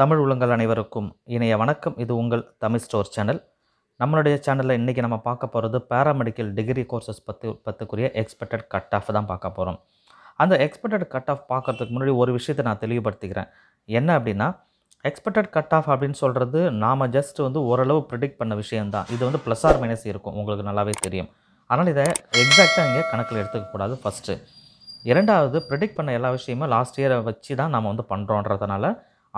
தமிழ் உள்ளங்கள் அனைவருக்கும் இணைய வணக்கம் இது உங்கள் தமிழ் ஸ்டோர் சேனல் நம்மளுடைய சேனலில் இன்றைக்கி நம்ம பார்க்க போகிறது பேராமெடிக்கல் டிகிரி கோர்சஸ் பத்து பத்துக்குரிய எக்ஸ்பெக்டட் கட் ஆஃப் தான் பார்க்க போகிறோம் அந்த எக்ஸ்பெக்டட் கட் ஆஃப் பார்க்குறதுக்கு முன்னாடி ஒரு விஷயத்தை நான் தெளிவுபடுத்திக்கிறேன் என்ன அப்படின்னா எக்ஸ்பெக்டட் கட் ஆஃப் அப்படின்னு சொல்கிறது நாம் ஜஸ்ட் வந்து ஓரளவு ப்ரிடிக்ட் பண்ண விஷயந்தான் இது வந்து ப்ளஸ் ஆர் மைனஸ் இருக்கும் உங்களுக்கு நல்லாவே தெரியும் அதனால் இதை எக்ஸாக்டாக இங்கே கணக்கில் எடுத்துக்கக்கூடாது ஃபஸ்ட்டு இரண்டாவது ப்ரிடிக்ட் பண்ண எல்லா விஷயமும் லாஸ்ட் இயரை வச்சு தான் நம்ம வந்து பண்ணுறோன்றதுனால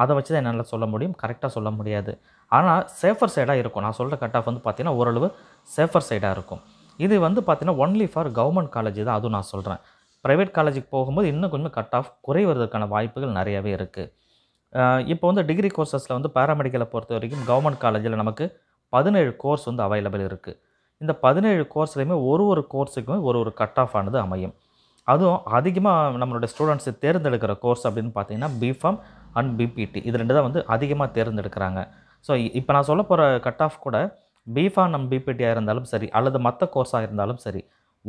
அதை வச்சு தான் என்னால் சொல்ல முடியும் கரெக்டாக சொல்ல முடியாது ஆனால் சேஃபர் சைடாக இருக்கும் நான் சொல்கிற கட் ஆஃப் வந்து பார்த்திங்கன்னா ஓரளவு சேஃபர் சைடாக இருக்கும் இது வந்து பார்த்திங்கன்னா ஒன்லி ஃபார் கவர்மெண்ட் காலேஜ் தான் அதுவும் நான் சொல்கிறேன் ப்ரைவேட் காலேஜுக்கு போகும்போது இன்னும் கொஞ்சம் கட் ஆஃப் குறைவதற்கான வாய்ப்புகள் நிறையவே இருக்குது இப்போ வந்து டிகிரி கோர்சஸில் வந்து பேராமெடிக்கலை பொறுத்த வரைக்கும் கவர்மெண்ட் காலேஜில் நமக்கு பதினேழு கோர்ஸ் வந்து அவைலபிள் இருக்குது இந்த பதினேழு கோர்ஸ்லையுமே ஒரு ஒரு கோர்ஸுக்குமே ஒரு ஒரு கட் ஆஃப் ஆனது அமையும் அதுவும் அதிகமாக நம்மளுடைய ஸ்டூடெண்ட்ஸை தேர்ந்தெடுக்கிற கோர்ஸ் அப்படின்னு பார்த்தீங்கன்னா பிஃபார்ம் அண்ட் பிபிடி இது ரெண்டு தான் வந்து அதிகமாக தேர்ந்தெடுக்கிறாங்க ஸோ இப்போ நான் சொல்ல போகிற கட் ஆஃப் கூட பிஃபா நம் பிபிடியாக இருந்தாலும் சரி அல்லது மற்ற கோர்ஸாக இருந்தாலும் சரி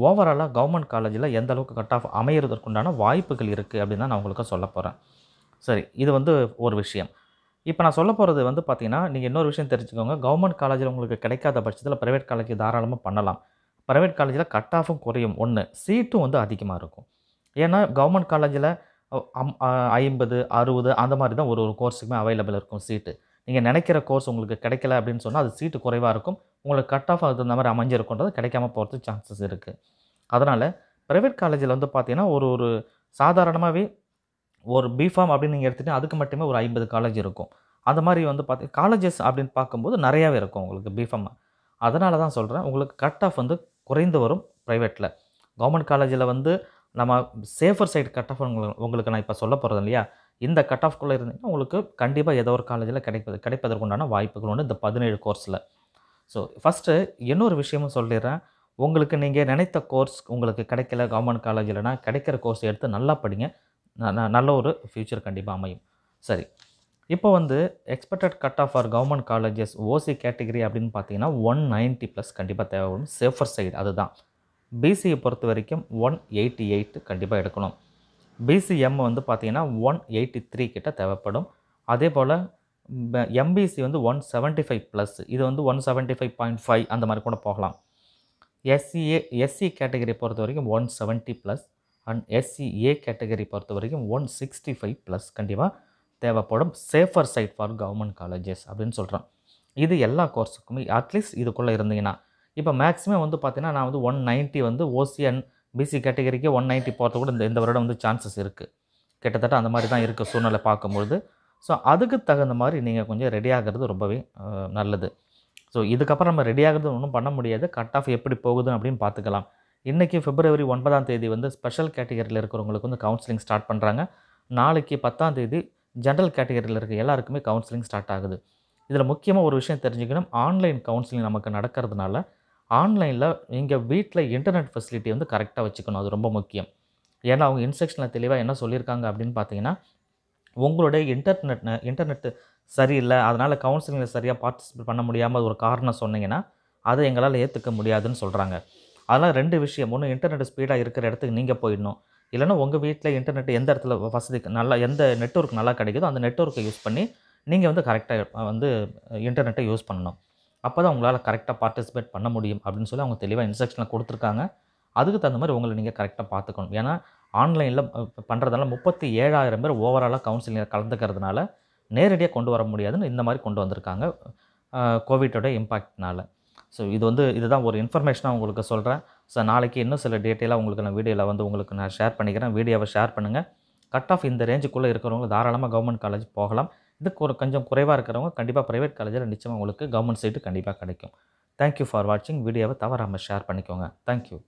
ஓவராலாக கவர்மெண்ட் காலேஜில் எந்த அளவுக்கு கட் ஆஃப் அமையிறதுக்குண்டான வாய்ப்புகள் இருக்குது அப்படின்னு தான் நான் உங்களுக்கு சொல்ல போகிறேன் சரி இது வந்து ஒரு விஷயம் இப்போ நான் சொல்ல போகிறது வந்து பார்த்திங்கன்னா நீங்கள் இன்னொரு விஷயம் தெரிஞ்சுக்கோங்க கவர்மெண்ட் காலேஜில் உங்களுக்கு கிடைக்காத பட்சத்தில் ப்ரைவேட் காலேஜ் தாராளமாக பண்ணலாம் ப்ரைவேட் காலேஜில் கட் ஆஃபும் குறையும் ஒன்று சீட்டும் வந்து அதிகமாக இருக்கும் ஏன்னா கவர்மெண்ட் காலேஜில் அம் ஐம்பது அறுபது அந்த மாதிரி தான் ஒரு ஒரு கோர்ஸுக்குமே அவைலபிள் இருக்கும் சீட்டு நீங்கள் நினைக்கிற கோர்ஸ் உங்களுக்கு கிடைக்கல அப்படின்னு சொன்னால் அது சீட்டு குறைவாக இருக்கும் உங்களுக்கு கட் ஆஃப் அதுக்கு தகுந்த மாதிரி அமைஞ்சிருக்குன்றது கிடைக்காம போகிறதுக்கு சான்சஸ் இருக்குது அதனால் ப்ரைவேட் காலேஜில் வந்து பார்த்தீங்கன்னா ஒரு ஒரு சாதாரணமாகவே ஒரு பிஃபார்ம் அப்படின்னு நீங்கள் எடுத்துகிட்டு அதுக்கு மட்டுமே ஒரு ஐம்பது காலேஜ் இருக்கும் அந்த மாதிரி வந்து பார்த்து காலேஜஸ் அப்படின்னு பார்க்கும்போது நிறையாவே இருக்கும் உங்களுக்கு பிஃபார்ம் அதனால தான் சொல்கிறேன் உங்களுக்கு கட் ஆஃப் வந்து குறைந்து வரும் ப்ரைவேட்டில் கவர்மெண்ட் காலேஜில் வந்து நம்ம சேஃபர் சைடு கட் ஆஃப் உங்களுக்கு நான் இப்போ சொல்ல போகிறது இல்லையா இந்த கட் ஆஃப்குள்ளே இருந்தீங்கன்னா உங்களுக்கு கண்டிப்பாக ஏதோ ஒரு காலேஜில் கிடைப்பது கிடைப்பதற்குண்டான வாய்ப்புகள் ஒன்று இந்த பதினேழு கோர்ஸில் ஸோ ஃபஸ்ட்டு இன்னொரு விஷயமும் சொல்லிடுறேன் உங்களுக்கு நீங்கள் நினைத்த கோர்ஸ் உங்களுக்கு கிடைக்கல கவர்மெண்ட் காலேஜ் கிடைக்கிற கோர்ஸ் எடுத்து நல்லா படிங்க நல்ல ஒரு ஃப்யூச்சர் கண்டிப்பாக அமையும் சரி இப்போ வந்து expected cut off for government colleges OC category அப்படின்னு பார்த்தீங்கன்னா ஒன் நைன்ட்டி ப்ளஸ் கண்டிப்பாக தேவைப்படும் சேஃபர் சைடு அதுதான் பிசியை பொறுத்த வரைக்கும் ஒன் எயிட்டி எயிட் கண்டிப்பாக எடுக்கணும் பிசிஎம் வந்து பார்த்திங்கன்னா ஒன் எயிட்டி த்ரீ கிட்ட தேவைப்படும் அதே போல் எம்பிசி வந்து ஒன் செவன்ட்டி ஃபைவ் ப்ளஸ் இது வந்து one seventy five point five அந்த மாதிரி கூட போகலாம் எஸ்சிஏ எஸ்சி கேட்டகரி பொறுத்த வரைக்கும் one seventy plus and SCA category பொறுத்த வரைக்கும் ஒன் சிக்ஸ்டி ஃபைவ் ப்ளஸ் கண்டிப்பாக தேவைப்படும் safer side for government colleges அப்படின்னு சொல்கிறோம் இது எல்லா கோர்ஸுக்குமே அட்லீஸ்ட் இதுக்குள்ளே இருந்தீங்கன்னா இப்போ மேக்ஸிமம் வந்து பார்த்திங்கன்னா நான் வந்து ஒன் நைன்ட்டி வந்து ஓசியன் பிசி கேட்டகரிக்கே ஒன் நைன்ட்டி போகிறது கூட இந்த இந்த வருடம் வந்து சான்சஸ் இருக்குது கிட்டத்தட்ட அந்த மாதிரி தான் இருக்க சூழ்நிலை பார்க்கும்பொழுது ஸோ அதுக்கு தகுந்த மாதிரி நீங்கள் கொஞ்சம் ரெடி ஆகிறது ரொம்பவே நல்லது ஸோ இதுக்கப்புறம் நம்ம ரெடி ஆகிறது ஒன்றும் பண்ண முடியாது கட் ஆஃப் எப்படி போகுது அப்படின்னு பார்த்துக்கலாம் இன்றைக்கி பிப்ரவரி ஒன்பதாம் தேதி வந்து ஸ்பெஷல் கேட்டகரியில் இருக்கிறவங்களுக்கு வந்து கவுன்சிலிங் ஸ்டார்ட் பண்ணுறாங்க நாளைக்கு பத்தாம் தேதி ஜென்ரல் கேட்டகரியில் இருக்க எல்லாருக்குமே கவுன்சிலிங் ஸ்டார்ட் ஆகுது இதில் முக்கியமாக ஒரு விஷயம் தெரிஞ்சுக்கணும் ஆன்லைன் கவுன்சிலிங் நமக்கு நடக்கிறதுனால ஆன்லைனில் நீங்கள் வீட்டில் இன்டர்நெட் ஃபெசிலிட்டி வந்து கரெக்டாக வச்சுக்கணும் அது ரொம்ப முக்கியம் ஏன்னா அவங்க இன்ஸ்ட்ரக்ஷனில் தெளிவாக என்ன சொல்லியிருக்காங்க அப்படின்னு பார்த்தீங்கன்னா உங்களுடைய இன்டர்நெட் இன்டர்நெட்டு சரியில்லை அதனால் கவுன்சிலிங்கில் சரியாக பார்ட்டிசிபேட் பண்ண முடியாமல் ஒரு காரணம் சொன்னீங்கன்னா அதை எங்களால் ஏற்றுக்க முடியாதுன்னு சொல்கிறாங்க அதெல்லாம் ரெண்டு விஷயம் ஒன்று இன்டர்நெட் ஸ்பீடாக இருக்கிற இடத்துக்கு நீங்கள் போயிடணும் இல்லைனா உங்கள் வீட்டில் இன்டர்நெட் எந்த இடத்துல வசதி நல்லா எந்த நெட்ஒர்க் நல்லா கிடைக்குதோ அந்த நெட்ஒர்க்கை யூஸ் பண்ணி நீங்கள் வந்து கரெக்டாக வந்து இன்டர்நெட்டை யூஸ் பண்ணணும் அப்போ தான் உங்களால் கரெக்டாக பார்ட்டிசிபேட் பண்ண முடியும் அப்படின்னு சொல்லி அவங்க தெளிவாக இன்ஸ்ட்ரக்ஷனில் கொடுத்துருக்காங்க அதுக்கு தகுந்த மாதிரி உங்களை நீங்கள் கரெக்டாக பார்த்துக்கணும் ஏன்னா ஆன்லைனில் பண்ணுறதால முப்பத்தி ஏழாயிரம் பேர் ஓவராலாக கவுன்சிலிங் கலந்துக்கிறதுனால நேரடியாக கொண்டு வர முடியாதுன்னு இந்த மாதிரி கொண்டு வந்திருக்காங்க கோவிட்டோட இம்பேக்ட்னால் ஸோ இது வந்து இதுதான் ஒரு இன்ஃபர்மேஷனாக உங்களுக்கு சொல்கிறேன் ஸோ நாளைக்கு இன்னும் சில டீட்டெயிலாக உங்களுக்கு நான் வீடியோவில் வந்து உங்களுக்கு நான் ஷேர் பண்ணிக்கிறேன் வீடியோவை ஷேர் பண்ணுங்கள் கட் ஆஃப் இந்த ரேஞ்சுக்குள்ளே இருக்கிறவங்க தாராளமாக கவர்மெண்ட் காலேஜ் போகலாம் இதுக்கு ஒரு கொஞ்சம் குறைவாக இருக்கிறவங்க கண்டிப்பாக ப்ரைவேட் காலேஜில் நிச்சயமாக உங்களுக்கு கவர்மெண்ட் சீட்டு கண்டிப்பாக கிடைக்கும் தேங்க்யூ ஃபார் வாட்சிங் வீடியோவை தவறாமல் ஷேர் பண்ணிக்கோங்க தேங்க்யூ